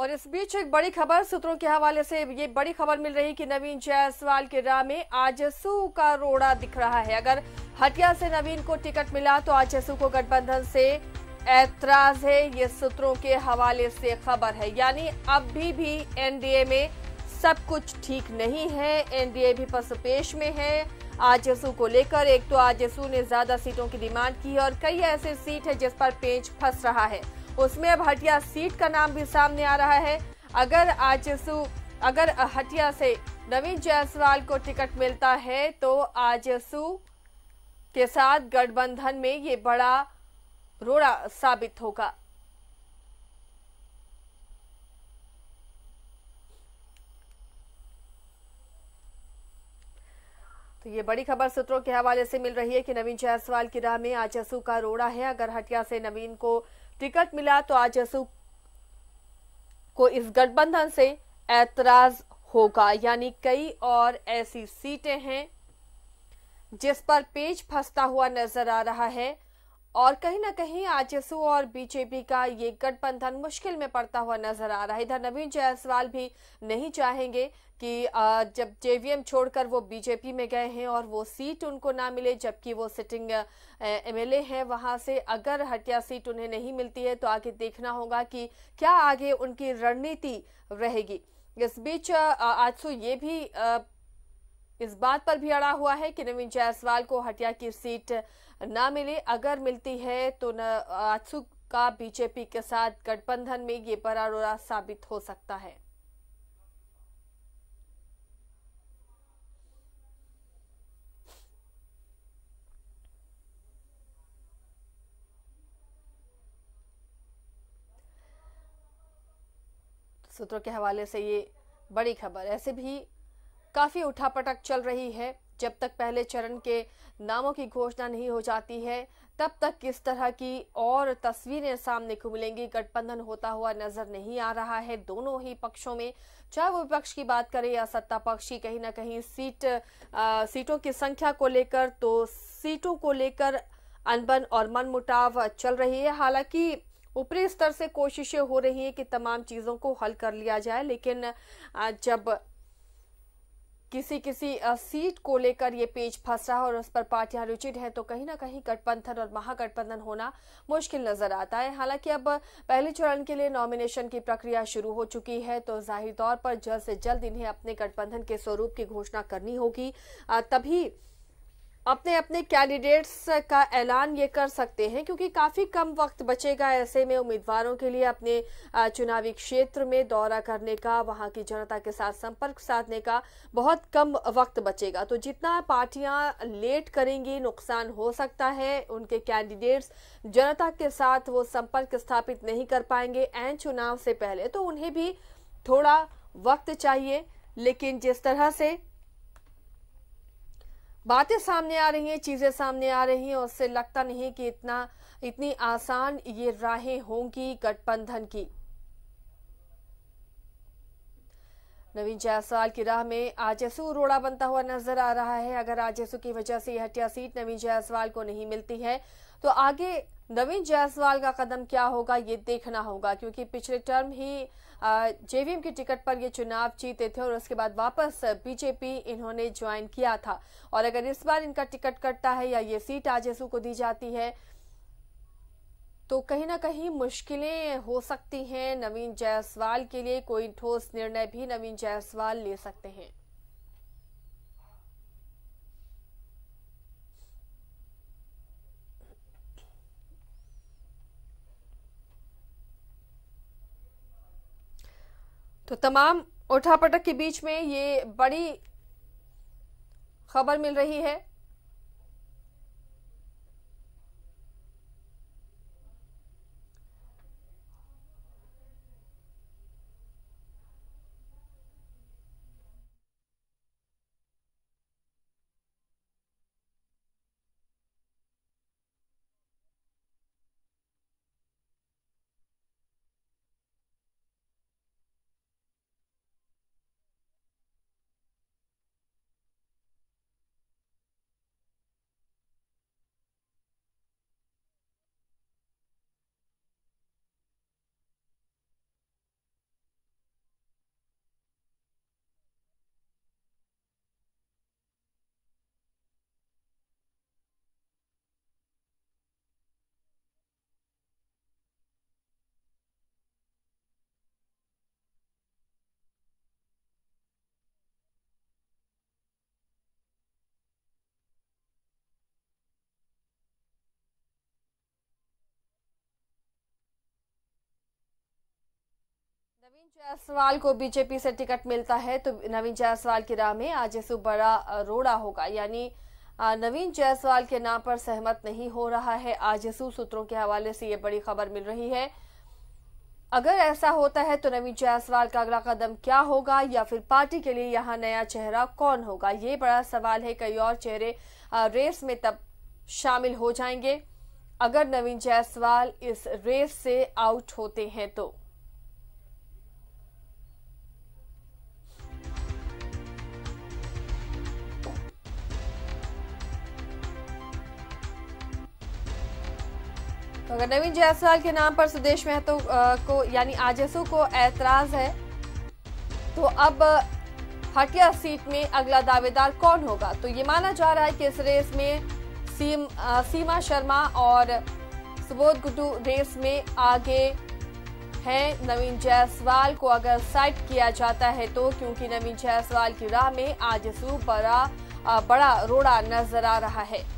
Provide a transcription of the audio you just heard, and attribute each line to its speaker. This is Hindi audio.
Speaker 1: और इस बीच एक बड़ी खबर सूत्रों के हवाले से ये बड़ी खबर मिल रही कि नवीन जायसवाल के राह में आजसू का रोड़ा दिख रहा है अगर हटिया से नवीन को टिकट मिला तो आजसू को गठबंधन से ऐतराज है ये सूत्रों के हवाले से खबर है यानी अब भी भी एनडीए में सब कुछ ठीक नहीं है एनडीए भी पसपेश में है आजसू को लेकर एक तो आजसू ने ज्यादा सीटों की डिमांड की है और कई ऐसे सीट है जिस पर पेंच फंस रहा है उसमें अब हटिया सीट का नाम भी सामने आ रहा है अगर आजसू अगर हटिया से नवीन जायसवाल को टिकट मिलता है तो आजसू के साथ गठबंधन में ये बड़ा रोड़ा साबित होगा तो ये बड़ी खबर सूत्रों के हवाले से मिल रही है कि नवीन जायसवाल की राह में आजसू का रोड़ा है अगर हटिया से नवीन को टिकट मिला तो आज यसू को इस गठबंधन से ऐतराज होगा यानी कई और ऐसी सीटें हैं जिस पर पेज फंसता हुआ नजर आ रहा है और कहीं ना कहीं आरजेसू और बीजेपी का ये गठबंधन मुश्किल में पड़ता हुआ नजर आ रहा है इधर नवीन जायसवाल भी नहीं चाहेंगे कि जब जेवीएम छोड़कर वो बीजेपी में गए हैं और वो सीट उनको ना मिले जबकि वो सिटिंग एमएलए हैं वहां से अगर हटिया सीट उन्हें नहीं मिलती है तो आगे देखना होगा कि क्या आगे उनकी रणनीति रहेगी इस बीच आजसू तो ये भी इस बात पर भी अड़ा हुआ है कि नवीन जायसवाल को हटिया की सीट ना मिले अगर मिलती है तो न आसू का बीजेपी के साथ गठबंधन में ये बड़ा साबित हो सकता है सूत्रों के हवाले से ये बड़ी खबर ऐसे भी काफी उठापटक चल रही है जब तक पहले चरण के नामों की घोषणा नहीं हो जाती है तब तक किस तरह की और तस्वीरें सामने को मिलेंगी गठबंधन होता हुआ नजर नहीं आ रहा है दोनों ही पक्षों में चाहे वो विपक्ष की बात करें या सत्ता पक्ष की कहीं ना कहीं सीट आ, सीटों की संख्या को लेकर तो सीटों को लेकर अनबन और मनमुटाव चल रही है हालांकि ऊपरी स्तर से कोशिशें हो रही हैं कि तमाम चीज़ों को हल कर लिया जाए लेकिन जब किसी किसी सीट को लेकर ये पेज फंस रहा है और उस पर पार्टियां रुचित हैं तो कहीं ना कहीं गठबंधन और महागठबंधन होना मुश्किल नजर आता है हालांकि अब पहले चरण के लिए नॉमिनेशन की प्रक्रिया शुरू हो चुकी है तो जाहिर तौर पर जल्द से जल्द इन्हें अपने गठबंधन के स्वरूप की घोषणा करनी होगी तभी अपने अपने कैंडिडेट्स का ऐलान ये कर सकते हैं क्योंकि काफ़ी कम वक्त बचेगा ऐसे में उम्मीदवारों के लिए अपने चुनावी क्षेत्र में दौरा करने का वहां की जनता के साथ संपर्क साधने का बहुत कम वक्त बचेगा तो जितना पार्टियां लेट करेंगी नुकसान हो सकता है उनके कैंडिडेट्स जनता के साथ वो संपर्क स्थापित नहीं कर पाएंगे एन चुनाव से पहले तो उन्हें भी थोड़ा वक्त चाहिए लेकिन जिस तरह से बातें सामने आ रही हैं चीज़ें सामने आ रही हैं उससे लगता नहीं कि इतना इतनी आसान ये राहें होंगी गठबंधन की नवीन जायसवाल की राह में आजसू रोड़ा बनता हुआ नजर आ रहा है अगर आजसू की वजह से यह हटिया सीट नवीन जायसवाल को नहीं मिलती है तो आगे नवीन जायसवाल का कदम क्या होगा ये देखना होगा क्योंकि पिछले टर्म ही जेवीएम की टिकट पर ये चुनाव जीते थे और उसके बाद वापस बीजेपी इन्होंने ज्वाइन किया था और अगर इस बार इनका टिकट कटता है या ये सीट आजेसू को दी जाती है तो कहीं ना कहीं मुश्किलें हो सकती हैं नवीन जायसवाल के लिए कोई ठोस निर्णय भी नवीन जायसवाल ले सकते हैं तो तमाम उठापटक के बीच में ये बड़ी खबर मिल रही है नवीन जायसवाल को बीजेपी से टिकट मिलता है तो नवीन जायसवाल की राह में आज से बड़ा रोड़ा होगा यानी नवीन जायसवाल के नाम पर सहमत नहीं हो रहा है आज सूत्रों के हवाले से ये बड़ी खबर मिल रही है अगर ऐसा होता है तो नवीन जायसवाल का अगला कदम क्या होगा या फिर पार्टी के लिए यहाँ नया चेहरा कौन होगा ये बड़ा सवाल है कई और चेहरे रेस में तब शामिल हो जाएंगे अगर नवीन जायसवाल इस रेस से आउट होते हैं तो मगर नवीन जायसवाल के नाम पर सुदेश महतो को यानी आजसो को एतराज है तो अब हटिया सीट में अगला दावेदार कौन होगा तो ये माना जा रहा है कि इस रेस में सीम, आ, सीमा शर्मा और सुबोध गुड्डू रेस में आगे हैं नवीन जायसवाल को अगर साइड किया जाता है तो क्योंकि नवीन जायसवाल की राह में आजसू बड़ा बड़ा रोड़ा नजर आ रहा है